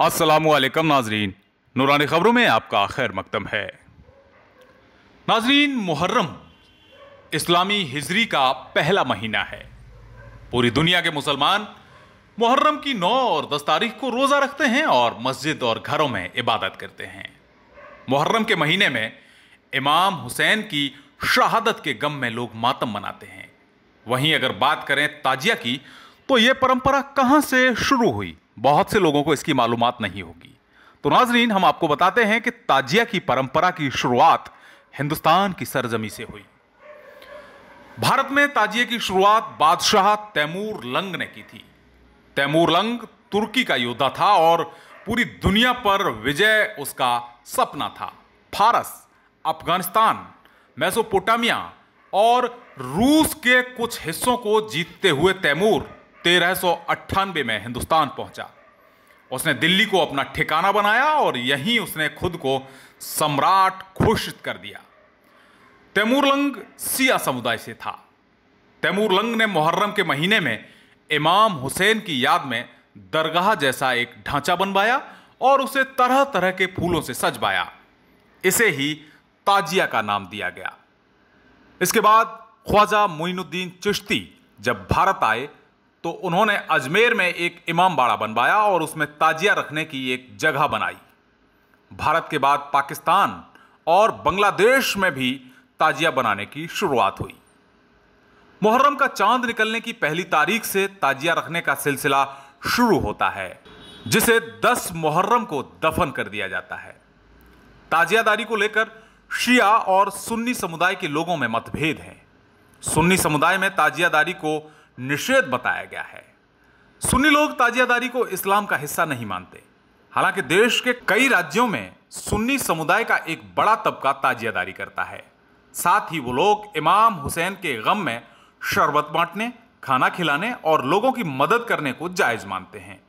असलम नाजरीन नूरान ख़बरों में आपका खैर मकदम है नाजरीन मुहर्रम इस्लामी हिजरी का पहला महीना है पूरी दुनिया के मुसलमान मुहर्रम की नौ और दस तारीख को रोज़ा रखते हैं और मस्जिद और घरों में इबादत करते हैं मुहर्रम के महीने में इमाम हुसैन की शहादत के गम में लोग मातम मनाते हैं वहीं अगर बात करें ताजिया की तो यह परंपरा कहाँ से शुरू हुई बहुत से लोगों को इसकी मालूम नहीं होगी तो नाजरीन हम आपको बताते हैं कि ताजिया की परंपरा की शुरुआत हिंदुस्तान की सरजमी से हुई भारत में ताजिए की शुरुआत बादशाह तैमूर लंग ने की थी तैमूर लंग तुर्की का योद्धा था और पूरी दुनिया पर विजय उसका सपना था फारस अफगानिस्तान मैसोपोटामिया और रूस के कुछ हिस्सों को जीतते हुए तैमूर तेरह में हिंदुस्तान पहुंचा उसने दिल्ली को अपना ठिकाना बनाया और यहीं उसने खुद को सम्राट घोषित कर दिया तैमूरलंग सिया समुदाय से था तैमूरलंग ने मुहर्रम के महीने में इमाम हुसैन की याद में दरगाह जैसा एक ढांचा बनवाया और उसे तरह तरह के फूलों से सजवाया इसे ही ताजिया का नाम दिया गया इसके बाद ख्वाजा मोइनुद्दीन चिश्ती जब भारत आए तो उन्होंने अजमेर में एक इमाम बाड़ा बनवाया और उसमें ताजिया रखने की एक जगह बनाई भारत के बाद पाकिस्तान और बांग्लादेश में भी ताजिया बनाने की शुरुआत हुई मुहर्रम का चांद निकलने की पहली तारीख से ताजिया रखने का सिलसिला शुरू होता है जिसे 10 मुहर्रम को दफन कर दिया जाता है ताजियादारी को लेकर शिया और सुन्नी समुदाय के लोगों में मतभेद हैं सुन्नी समुदाय में ताजियादारी को निषेध बताया गया है सुन्नी लोग ताजियादारी को इस्लाम का हिस्सा नहीं मानते हालांकि देश के कई राज्यों में सुन्नी समुदाय का एक बड़ा तबका ताजियादारी करता है साथ ही वो लोग इमाम हुसैन के गम में शरबत बांटने खाना खिलाने और लोगों की मदद करने को जायज मानते हैं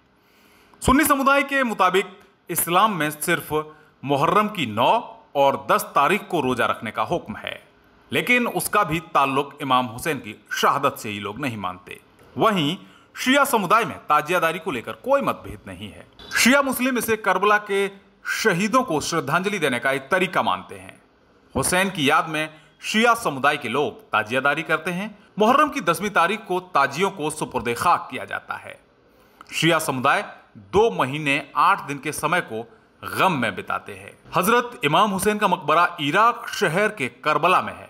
सुन्नी समुदाय के मुताबिक इस्लाम में सिर्फ मुहर्रम की नौ और दस तारीख को रोजा रखने का हुक्म है लेकिन उसका भी ताल्लुक इमाम हुसैन की शहादत से ही लोग नहीं मानते वहीं शिया समुदाय में ताजियादारी को लेकर कोई मतभेद नहीं है शिया मुस्लिम इसे करबला के शहीदों को श्रद्धांजलि देने का एक तरीका मानते हैं हुसैन की याद में शिया समुदाय के लोग ताजियादारी करते हैं मुहर्रम की दसवीं तारीख को ताजियों को सुपुर्द खाक किया जाता है शिया समुदाय दो महीने आठ दिन के समय को गम में बिताते हैं हजरत इमाम हुसैन का मकबरा इराक शहर के करबला में है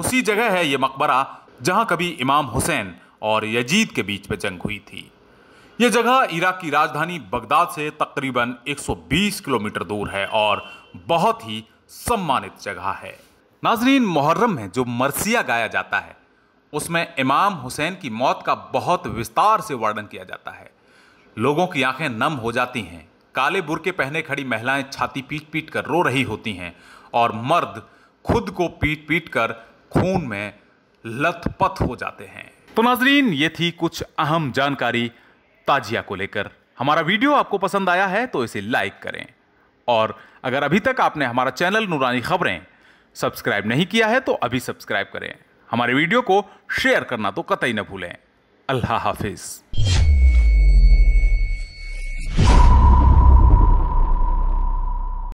उसी जगह है ये मकबरा जहां कभी इमाम हुसैन और यजीद के बीच में जंग हुई थी ये जगह इराक की राजधानी बगदाद से तकरीबन 120 किलोमीटर दूर है और बहुत ही सम्मानित जगह है नाजरीन मुहर्रम में जो मरसिया गाया जाता है उसमें इमाम हुसैन की मौत का बहुत विस्तार से वर्णन किया जाता है लोगों की आंखें नम हो जाती हैं काले बुरके पहने खड़ी महिलाएं छाती पीट पीट कर रो रही होती हैं और मर्द खुद को पीट पीट कर खून में लथपथ हो जाते हैं तो नाजरीन ये थी कुछ अहम जानकारी ताजिया को लेकर हमारा वीडियो आपको पसंद आया है तो इसे लाइक करें और अगर अभी तक आपने हमारा चैनल नूरानी खबरें सब्सक्राइब नहीं किया है तो अभी सब्सक्राइब करें हमारे वीडियो को शेयर करना तो कतई न भूलें अल्लाह हाफिज़